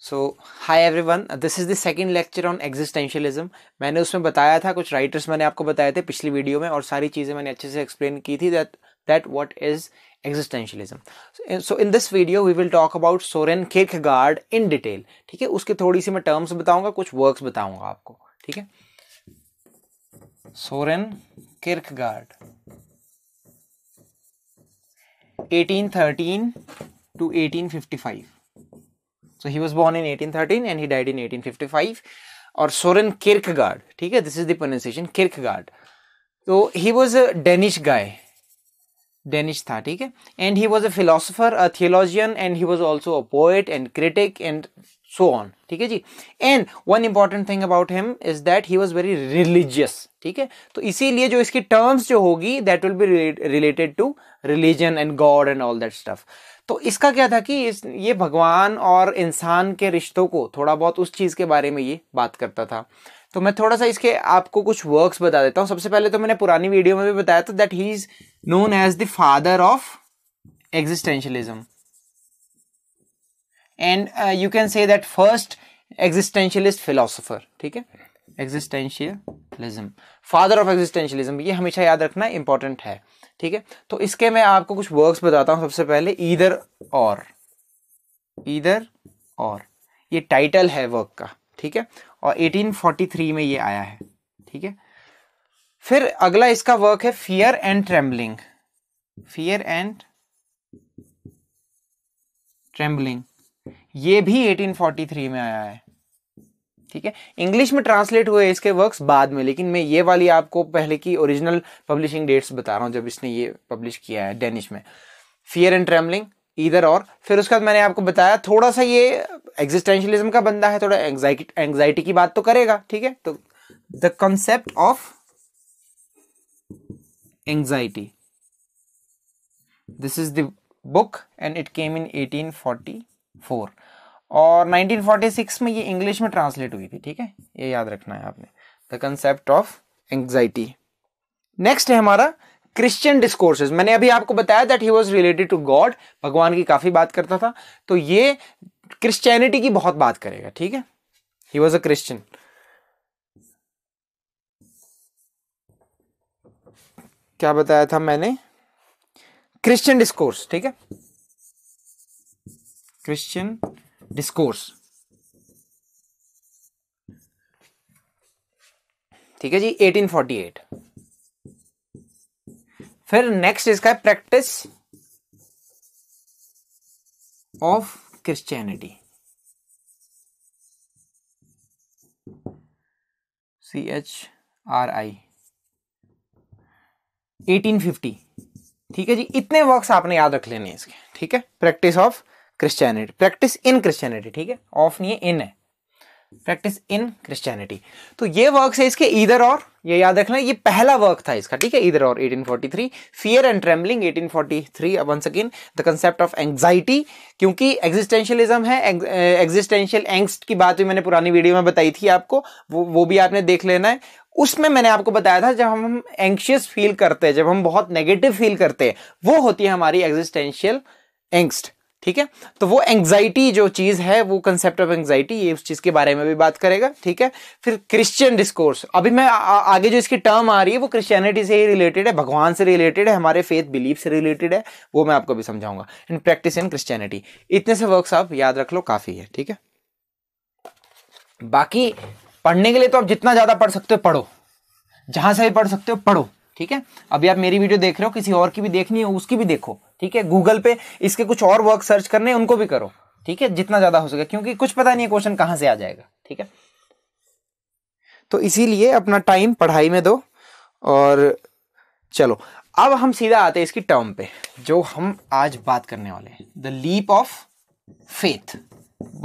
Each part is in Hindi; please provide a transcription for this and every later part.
so hi everyone this is the second lecture on existentialism मैंने उसमें बताया था कुछ राइटर्स मैंने आपको बताए थे पिछली वीडियो में और सारी चीज़ें मैंने अच्छे से एक्सप्लेन की थी that that what is existentialism so in this video we will talk about Soren Kierkegaard in detail ठीक है उसके थोड़ी सी मैं टर्म्स बताऊंगा कुछ वर्क्स बताऊंगा आपको ठीक है Soren Kierkegaard 1813 to 1855 so he was born in eighteen thirteen and he died in eighteen fifty five और सोरेन गार्ड ठीक है this is the pronunciation Kierkegaard तो he was a Danish guy Danish था ठीक है and he was a philosopher a theologian and he was also a poet and critic and so on ठीक है जी and one important thing about him is that he was very religious ठीक है तो इसीलिए जो इसकी टर्म्स जो होगी that will be related to religion and God and all that stuff तो इसका क्या था कि इस ये भगवान और इंसान के रिश्तों को थोड़ा बहुत उस चीज़ के बारे में ये बात करता था तो मैं थोड़ा सा इसके आपको कुछ वर्क्स बता देता हूँ सबसे पहले तो मैंने पुरानी वीडियो में भी बताया था that he is known as the father of existentialism and you can say that first existentialist philosopher ठीक है एग्जिस्टेंशियलिज्म फादर ऑफ एग्जिस्टेंशियलिज्म ये हमेशा याद रखना इंपॉर्टेंट है ठीक है तो इसके मैं आपको कुछ वर्क्स बताता हूं सबसे पहले ईदर और इधर और ये टाइटल है वर्क का ठीक है और 1843 में ये आया है ठीक है फिर अगला इसका वर्क है fear and trembling fear and trembling ये भी 1843 में आया है ठीक है इंग्लिश में ट्रांसलेट हुए इसके वर्क्स बाद में लेकिन मैं ये वाली आपको पहले की ओरिजिनल पब्लिशिंग डेट्स बता रहा हूँ जब इसने ये पब्लिश किया है डेनिश में फियर एंड ट्रेवलिंग इधर और फिर उसके बाद मैंने आपको बताया थोड़ा सा ये एग्जिस्टेंशियलिज्म का बंदा है थोड़ा एंग्जाइटी एंग्जाइटी की बात तो करेगा ठीक है तो the concept of anxiety this is the book and it came in 1844 और 1946 में ये इंग्लिश में ट्रांसलेट हुई थी ठीक है ये याद रखना है आपने the concept of anxiety next है हमारा क्रिश्चियन डिस्कोर्सेज मैंने अभी आपको बताया that he was related to God भगवान की काफ़ी बात करता था तो ये क्रिश्चियनिटी की बहुत बात करेगा ठीक है ही वॉज अ क्रिश्चियन क्या बताया था मैंने क्रिश्चियन डिस्कोर्स ठीक है क्रिश्चियन डिस्कोर्स ठीक है जी 1848 फिर नेक्स्ट इसका है practice of Christianity C H R I 1850 ठीक है जी इतने वर्क्स आपने याद रख लेने इसके ठीक है practice of Christianity practice in Christianity ठीक है ऑफ नहीं है इन है प्रैक्टिस इन क्रिश्चियनिटी तो ये वर्क है इसके इधर और ये याद रखना ये पहला वर्क था इसका ठीक है इधर और 1843 फियर एंड ट्रेम्बलिंग 1843 अब once again the concept of anxiety क्योंकि एग्जिस्टेंशियलिज्म है एग्जिस्टेंशियल एंग्स्ट eh, की बात भी मैंने पुरानी वीडियो में बताई थी आपको वो वो भी आपने देख लेना है उसमें मैंने आपको बताया था जब हम एंक्शियस फील करते हैं जब हम बहुत नेगेटिव फील करते हैं वो होती है हमारी एग्जिस्टेंशियल एंग्स्ट ठीक है तो वो एंग्जाइटी जो चीज़ है वो कंसेप्ट ऑफ एंग्जाइटी ये उस चीज़ के बारे में भी बात करेगा ठीक है फिर क्रिश्चियन डिस्कोर्स अभी मैं आ, आगे जो इसकी टर्म आ रही है वो क्रिश्चियनिटी से ही रिलेटेड है भगवान से रिलेटेड है हमारे फेथ बिलीफ से रिलेटेड है वो मैं आपको भी समझाऊंगा इन प्रैक्टिस इन क्रिश्चियनिटी इतने से वर्क आप याद रख लो काफ़ी है ठीक है बाकी पढ़ने के लिए तो आप जितना ज़्यादा पढ़ सकते हो पढ़ो जहां से भी पढ़ सकते हो पढ़ो ठीक है अभी आप मेरी वीडियो देख रहे हो किसी और की भी देखनी हो उसकी भी देखो ठीक है गूगल पे इसके कुछ और वर्क सर्च करने उनको भी करो ठीक है जितना ज्यादा हो सके क्योंकि कुछ पता नहीं क्वेश्चन कहां से आ जाएगा ठीक है तो इसीलिए अपना टाइम पढ़ाई में दो और चलो अब हम सीधा आते हैं इसकी टर्म पे जो हम आज बात करने वाले हैं द लीप ऑफ फेथ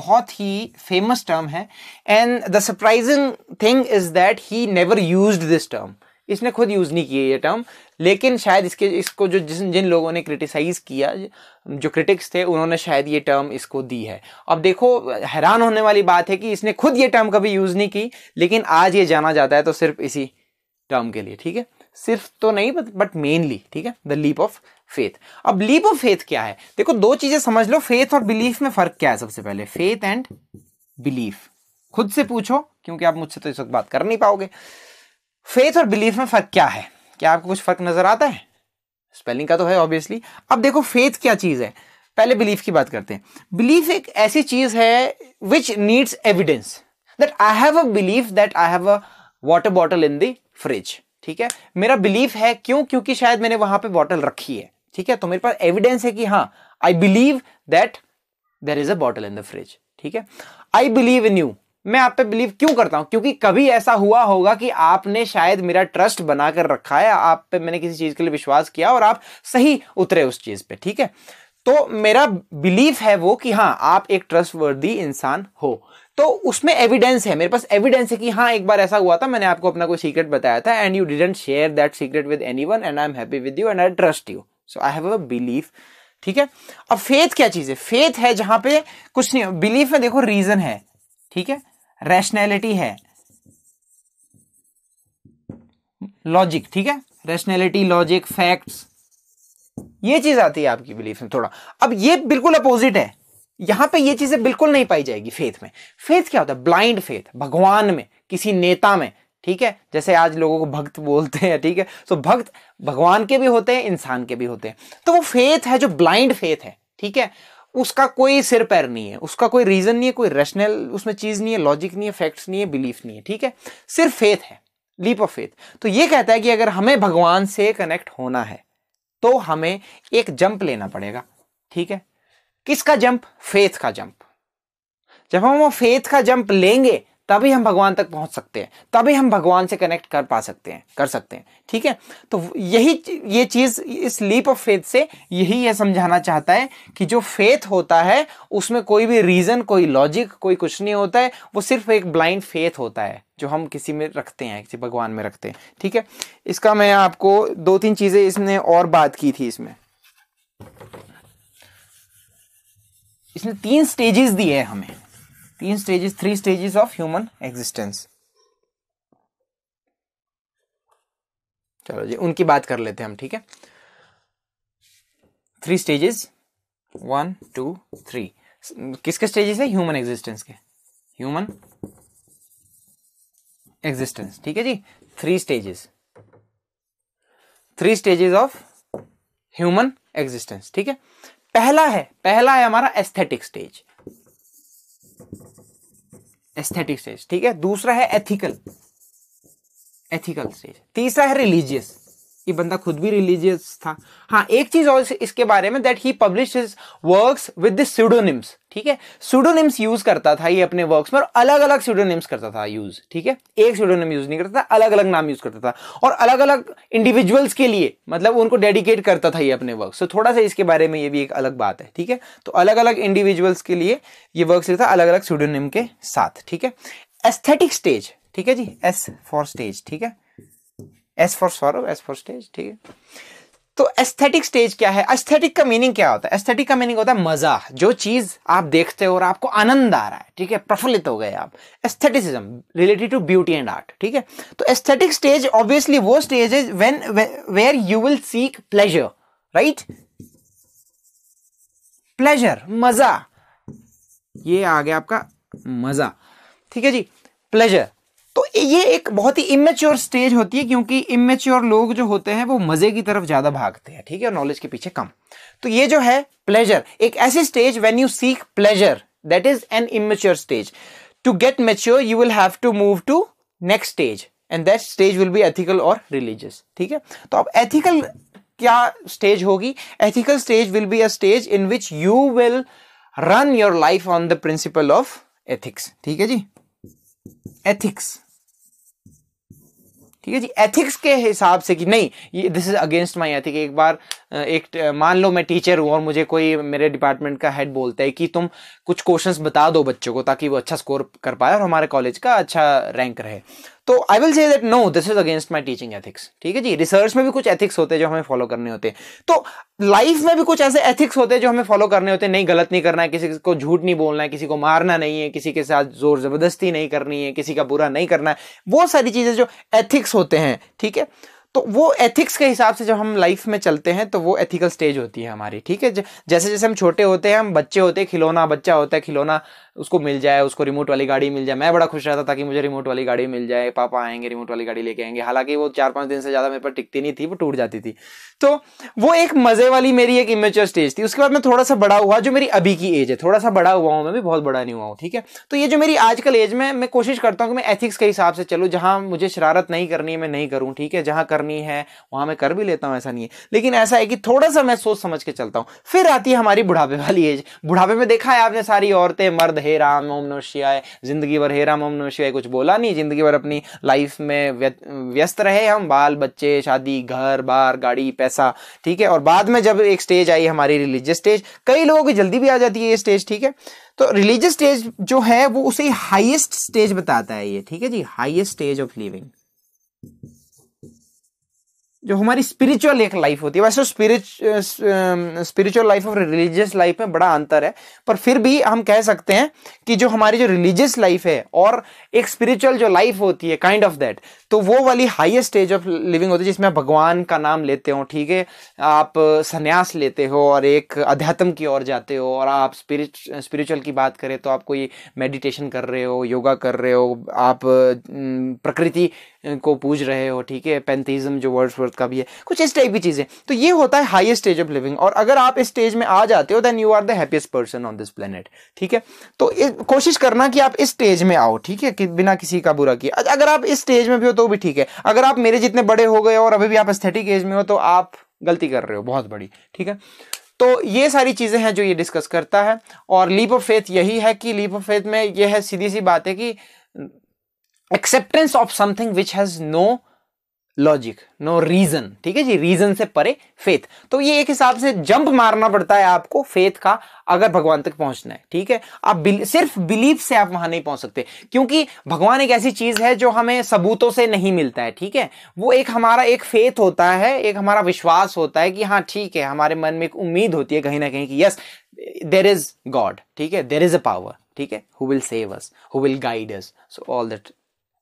बहुत ही फेमस टर्म है and the surprising thing is that he never used this term इसने खुद यूज नहीं किया ये टर्म लेकिन शायद इसके इसको जो जिस जिन लोगों ने क्रिटिसाइज़ किया जो क्रिटिक्स थे उन्होंने शायद ये टर्म इसको दी है अब देखो हैरान होने वाली बात है कि इसने खुद ये टर्म कभी यूज़ नहीं की लेकिन आज ये जाना जाता है तो सिर्फ इसी टर्म के लिए ठीक है सिर्फ तो नहीं बट बट मेनली ठीक है द लीप ऑफ फेथ अब लीप ऑफ फेथ क्या है देखो दो चीज़ें समझ लो फेथ और बिलीफ में फ़र्क क्या है सबसे पहले फेथ एंड बिलीफ खुद से पूछो क्योंकि आप मुझसे तो इस वक्त बात कर नहीं पाओगे फेथ और बिलीफ में फ़र्क क्या है क्या आपको कुछ फर्क नजर आता है स्पेलिंग का तो है ऑब्वियसली अब देखो फेथ क्या चीज है पहले बिलीफ की बात करते हैं बिलीफ एक ऐसी चीज है which needs evidence that I have a belief that I have a water bottle in the fridge ठीक है मेरा बिलीफ है क्यों क्योंकि शायद मैंने वहां पे बॉटल रखी है ठीक है तो मेरे पास एविडेंस है कि हाँ I believe that there is a bottle in the fridge ठीक है आई बिलीव इन यू मैं आप पे बिलीव क्यों करता हूं क्योंकि कभी ऐसा हुआ होगा कि आपने शायद मेरा ट्रस्ट बनाकर रखा है आप पे मैंने किसी चीज के लिए विश्वास किया और आप सही उतरे उस चीज पे ठीक है तो मेरा बिलीफ है वो कि हाँ आप एक ट्रस्टवर्दी इंसान हो तो उसमें एविडेंस है मेरे पास एविडेंस है कि हाँ एक बार ऐसा हुआ था मैंने आपको अपना कोई सीक्रेट बताया था and you didn't share that secret with anyone and I am happy with you and I trust you so I have a belief ठीक है अब फेथ क्या चीज है फेथ है जहां पे कुछ नहीं बिलीफ में देखो रीजन है ठीक है रैशनैलिटी है लॉजिक ठीक है रैशनैलिटी लॉजिक फैक्ट्स ये चीज आती है आपकी बिलीफ में थोड़ा अब ये बिल्कुल अपोजिट है यहां पे ये चीजें बिल्कुल नहीं पाई जाएगी फेथ में फेथ क्या होता है ब्लाइंड फेथ भगवान में किसी नेता में ठीक है जैसे आज लोगों को भक्त बोलते हैं ठीक है सो भक्त भगवान के भी होते हैं इंसान के भी होते हैं तो वो फेथ है जो ब्लाइंड फेथ है ठीक है उसका कोई सिर पैर नहीं है उसका कोई रीजन नहीं है कोई रैशनल उसमें चीज नहीं है लॉजिक नहीं है फैक्ट्स नहीं है बिलीफ नहीं है ठीक है सिर्फ फेथ है लीप ऑफ फेथ तो ये कहता है कि अगर हमें भगवान से कनेक्ट होना है तो हमें एक जंप लेना पड़ेगा ठीक है किसका जंप फेथ का जंप जब हम वो फेथ का जंप लेंगे तभी हम भगवान तक पहुंच सकते हैं तभी हम भगवान से कनेक्ट कर पा सकते हैं कर सकते हैं ठीक है तो यही ये चीज़ इस लीप ऑफ फेथ से यही यह समझाना चाहता है कि जो फेथ होता है उसमें कोई भी रीज़न कोई लॉजिक कोई कुछ नहीं होता है वो सिर्फ एक ब्लाइंड फेथ होता है जो हम किसी में रखते हैं किसी भगवान में रखते हैं ठीक है इसका मैं आपको दो तीन चीज़ें इसने और बात की थी इसमें इसने तीन स्टेजेस दिए हैं हमें तीन stages three stages of human existence चलो जी उनकी बात कर लेते हैं हम ठीक है three stages one two three किसके स्टेजेस है ह्यूमन एग्जिस्टेंस के ह्यूमन एग्जिस्टेंस ठीक है जी three stages three stages of human existence ठीक है पहला है पहला है हमारा एस्थेटिक स्टेज एस्थेटिक स्टेज ठीक है दूसरा है एथिकल एथिकल स्टेज तीसरा है रिलीजियस ये बंदा खुद भी रिलीजियस था हाँ एक चीज और इसके बारे में that he publish his work with the pseudonyms ठीक है सुडोनिम्स यूज करता था ये अपने वर्क्स में और अलग अलग सुडोनिम्स करता था यूज ठीक है एक सीडोनिम यूज नहीं करता था अलग अलग नाम यूज करता था और अलग अलग इंडिविजुअल्स के लिए मतलब उनको डेडिकेट करता था ये अपने वर्क तो थोड़ा सा इसके बारे में ये भी एक अलग बात है ठीक है तो अलग अलग इंडिविजुअल्स के लिए ये वर्क्स था अलग अलग सुडोनिम के साथ ठीक है एस्थेटिक स्टेज ठीक है जी एस फॉर स्टेज ठीक है S for Saurav S for stage ठीक है तो एस्थेटिक स्टेज क्या है एस्थेटिक का मीनिंग क्या होता है एस्थेटिक का मीनिंग होता है मजा जो चीज आप देखते हो और आपको आनंद आ रहा है ठीक है प्रफुल्लित हो गए आप aestheticism related to beauty and art ठीक है तो एस्थेटिक स्टेज ऑब्वियसली वो stage is when where you will seek pleasure right pleasure मजा ये आ गया आपका मजा ठीक है जी प्लेजर तो ये एक बहुत ही इमेच्योर स्टेज होती है क्योंकि इमेच्योर लोग जो होते हैं वो मजे की तरफ ज्यादा भागते हैं ठीक है नॉलेज के पीछे कम तो ये जो है प्लेजर एक ऐसी stage when you seek pleasure that is an immature stage to get mature you will have to move to next stage and that stage will be ethical और रिलीजियस ठीक है तो अब एथिकल क्या स्टेज होगी ethical stage will be a stage in which you will run your life on the principle of ethics ठीक है जी एथिक्स ठीक है जी एथिक्स के हिसाब से कि नहीं ये this is against my ethic एक बार एक मान लो मैं टीचर हूँ और मुझे कोई मेरे डिपार्टमेंट का हेड बोलता है कि तुम कुछ क्वेश्चंस बता दो बच्चों को ताकि वो अच्छा स्कोर कर पाए और हमारे कॉलेज का अच्छा रैंक रहे तो I will say that no this is against my teaching ethics ठीक है जी रिसर्च में भी कुछ एथिक्स होते हैं जो हमें फॉलो करने होते हैं तो लाइफ में भी कुछ ऐसे एथिक्स होते हैं जो हमें फॉलो करने होते हैं नहीं गलत नहीं करना है किसी को झूठ नहीं बोलना है किसी को मारना नहीं है किसी के साथ जोर जबरदस्ती नहीं करनी है किसी का बुरा नहीं करना है वो सारी चीज़ें जो एथिक्स होते हैं ठीक है तो वो एथिक्स के हिसाब से जब हम लाइफ में चलते हैं तो वो एथिकल स्टेज होती है हमारी ठीक है जैसे जैसे हम छोटे होते हैं हम बच्चे होते हैं खिलौना बच्चा होता है खिलौना उसको मिल जाए उसको रिमोट वाली गाड़ी मिल जाए मैं बड़ा खुश रहता था कि मुझे रिमोट वाली गाड़ी मिल जाए पापा आएंगे रिमोट वाली गाड़ी लेके आएंगे हालांकि वो चार पांच दिन से ज़्यादा मेरे पर टिकती नहीं थी वो टूट जाती थी तो वो एक मज़े वाली मेरी एक इमेचर स्टेज थी उसके बाद मैं थोड़ा सा बड़ा हुआ जो मेरी अभी की एज है थोड़ा सा बड़ा हुआ हूँ मैं भी बहुत बड़ा नहीं हुआ हूँ ठीक है तो ये जो मेरी आजकल एज में मैं कोशिश करता हूँ कि मैं एथिक्स के हिसाब से चलूँ जहाँ मुझे शरारत नहीं करनी है मैं नहीं करूँ ठीक है जहाँ करना करनी है वहां मैं कर भी लेता हूं ऐसा नहीं है लेकिन ऐसा है कि थोड़ा सा मैं सोच समझ के चलता हूं फिर आती है हमारी बुढ़ापे वाली एज बुढ़ापे में देखा है आपने सारी औरतें मर्द हे राम ओम नो शिवाय जिंदगी भर हे राम ओम नो शिवाय कुछ बोला नहीं जिंदगी भर अपनी लाइफ में व्यस्त रहे हम बाल बच्चे शादी घर बार गाड़ी पैसा ठीक है और बाद में जब एक स्टेज आई हमारी रिलीजियस स्टेज कई लोगों की जल्दी भी आ जाती है ये स्टेज ठीक है तो रिलीजियस स्टेज जो है वो उसे हाईएस्ट स्टेज बताता है ये ठीक है जी हाईएस्ट स्टेज ऑफ लिविंग जो हमारी स्पिरिचुअल एक लाइफ होती है वैसे स्पिरिचुअल लाइफ और रिलीजियस लाइफ में बड़ा अंतर है पर फिर भी हम कह सकते हैं कि जो हमारी जो रिलीजियस लाइफ है और एक स्पिरिचुअल जो लाइफ होती है काइंड ऑफ दैट तो वो वाली हाईएस्ट स्टेज ऑफ लिविंग होती है जिसमें भगवान का नाम लेते हो ठीक है आप संन्यास लेते हो और एक अध्यात्म की ओर जाते हो और आप स्पिरिच स्पिरिचुअल की बात करें तो आप कोई मेडिटेशन कर रहे हो योगा कर रहे हो आप प्रकृति को पूज रहे हो ठीक है पेंथिज्म जो वर्ड्स वर्थ का भी है कुछ इस टाइप की चीज़ें तो ये होता है हाईएस्ट स्टेज ऑफ लिविंग और अगर आप इस स्टेज में आ जाते हो then you are the happiest person on this planet ठीक है तो कोशिश करना कि आप इस स्टेज में आओ ठीक है कि बिना किसी का बुरा किया अगर आप इस स्टेज में भी हो तो भी ठीक है अगर आप मेरे जितने बड़े हो गए और अभी भी आप एस्थेटिक एज में हो तो आप गलती कर रहे हो बहुत बड़ी ठीक है तो ये सारी चीज़ें हैं जो ये डिस्कस करता है और लीप ऑफ फेथ यही है कि लीप ऑफ फेथ में यह है सीधी सी बात है कि acceptance of something which has no logic no reason ठीक है जी रीजन से परे फेथ तो ये एक हिसाब से जंप मारना पड़ता है आपको फेथ का अगर भगवान तक पहुंचना है ठीक है आप बिल, सिर्फ बिलीफ से आप वहां नहीं पहुंच सकते क्योंकि भगवान एक ऐसी चीज है जो हमें सबूतों से नहीं मिलता है ठीक है वो एक हमारा एक फेथ होता है एक हमारा विश्वास होता है कि हाँ ठीक है हमारे मन में एक उम्मीद होती है कहीं ना कहीं कि यस देर इज गॉड ठीक है देर इज अ पावर ठीक है who will save us who will guide us so all that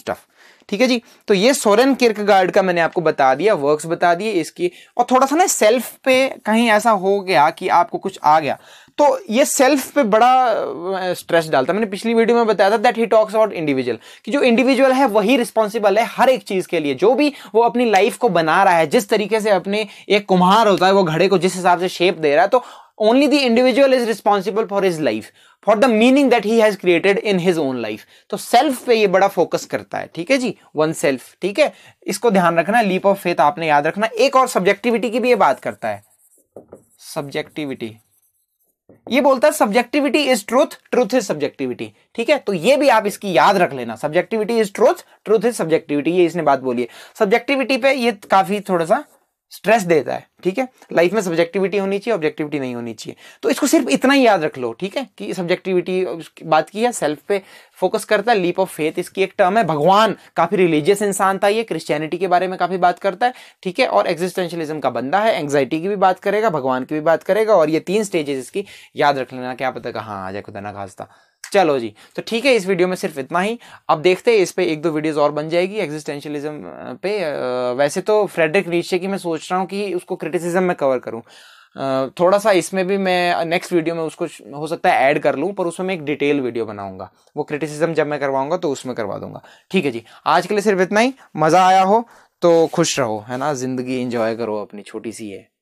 stuff ठीक है जी तो ये सोरेन किर्क गार्ड का मैंने आपको बता दिया वर्क्स बता दिए इसकी और थोड़ा सा ना सेल्फ पे कहीं ऐसा हो गया कि आपको कुछ आ गया तो ये सेल्फ पे बड़ा स्ट्रेस डालता मैंने पिछली वीडियो में बताया था that he talks about individual कि जो इंडिविजुअल है वही रिस्पॉन्सिबल है हर एक चीज के लिए जो भी वो अपनी लाइफ को बना रहा है जिस तरीके से अपने एक कुम्हार होता है वो घड़े को जिस हिसाब से शेप दे रहा है तो only the individual is responsible for his life for the meaning that he has created in his own life तो सेल्फ पे ये बड़ा फोकस करता है ठीक है जी वन सेल्फ ठीक है इसको ध्यान रखना लीप ऑफ फेथ आपने याद रखना एक और सब्जेक्टिविटी की भी ये बात करता है सब्जेक्टिविटी ये बोलता है subjectivity is truth truth is subjectivity ठीक है तो ये भी आप इसकी याद रख लेना subjectivity is truth truth is subjectivity ये इसने बात बोली है सब्जेक्टिविटी पे ये काफी थोड़ा सा स्ट्रेस देता है ठीक है लाइफ में सब्जेक्टिविटी होनी चाहिए ऑब्जेक्टिविटी नहीं होनी चाहिए तो इसको सिर्फ इतना ही याद रख लो ठीक है कि सब्जेक्टिविटी बात की है सेल्फ पे फोकस करता है लीप ऑफ फेथ इसकी एक टर्म है भगवान काफ़ी रिलीजियस इंसान था ये क्रिश्चियनिटी के बारे में काफ़ी बात करता है ठीक है और एग्जिस्टेंशलिज्म का बंदा है एंग्जाइटी की भी बात करेगा भगवान की भी बात करेगा और ये तीन स्टेजेस इसकी याद रख लेना क्या पता कहाँ आ जाए खुदा ना खासता चलो जी तो ठीक है इस वीडियो में सिर्फ इतना ही अब देखते हैं इस पर एक दो वीडियोस और बन जाएगी एग्जिस्टेंशलिज्म पे वैसे तो फ्रेडरिक नीचे की मैं सोच रहा हूँ कि उसको क्रिटिसिज्म में कवर करूँ थोड़ा सा इसमें भी मैं नेक्स्ट वीडियो में उसको हो सकता है ऐड कर लूँ पर उसमें मैं एक डिटेल वीडियो बनाऊंगा वो क्रिटिसिज्म जब मैं करवाऊंगा तो उसमें करवा दूंगा ठीक है जी आज के लिए सिर्फ इतना ही मज़ा आया हो तो खुश रहो है ना ज़िंदगी इंजॉय करो अपनी छोटी सी है